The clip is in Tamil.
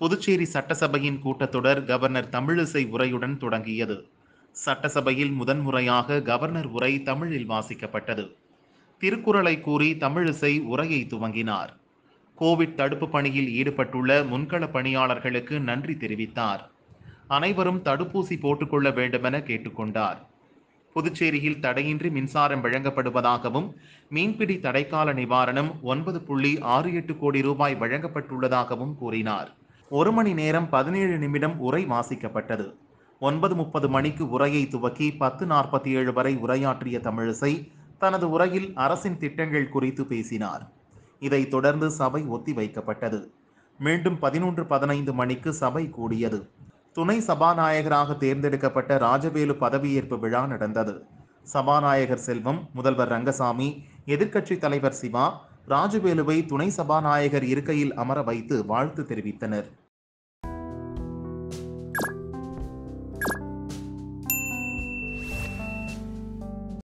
புதுச்சேரி சட்டசபையின் கூட்டத்தொடர் கவர்னர் தமிழிசை உரையுடன் தொடங்கியது சட்டசபையில் முதன்முறையாக கவர்னர் உரை தமிழில் வாசிக்கப்பட்டது திருக்குறளை கூறி தமிழிசை உரையை துவங்கினார் கோவிட் தடுப்பு பணியில் ஈடுபட்டுள்ள முன்கள பணியாளர்களுக்கு நன்றி தெரிவித்தார் அனைவரும் தடுப்பூசி போட்டுக்கொள்ள வேண்டுமென கேட்டுக்கொண்டார் புதுச்சேரியில் தடையின்றி மின்சாரம் வழங்கப்படுவதாகவும் மீன்பிடி தடைக்கால நிவாரணம் ஒன்பது புள்ளி ஆறு எட்டு கோடி ரூபாய் வழங்கப்பட்டுள்ளதாகவும் கூறினார் ஒரு மணி நேரம் பதினேழு நிமிடம் உரை வாசிக்கப்பட்டது ஒன்பது முப்பது மணிக்கு உரையை துவக்கி பத்து நாற்பத்தி ஏழு வரை உரையாற்றிய தமிழிசை தனது உரையில் அரசின் திட்டங்கள் குறித்து பேசினார் இதைத் தொடர்ந்து சபை ஒத்திவைக்கப்பட்டது மீண்டும் பதினொன்று பதினைந்து மணிக்கு சபை கூடியது துணை சபாநாயகராக தேர்ந்தெடுக்கப்பட்ட ராஜவேலு பதவியேற்பு விழா நடந்தது சபாநாயகர் செல்வம் முதல்வர் ரங்கசாமி எதிர்க்கட்சித் தலைவர் சிவா ராஜவேலுவை துணை சபாநாயகர் இருக்கையில் அமர வைத்து வாழ்த்து தெரிவித்தனர்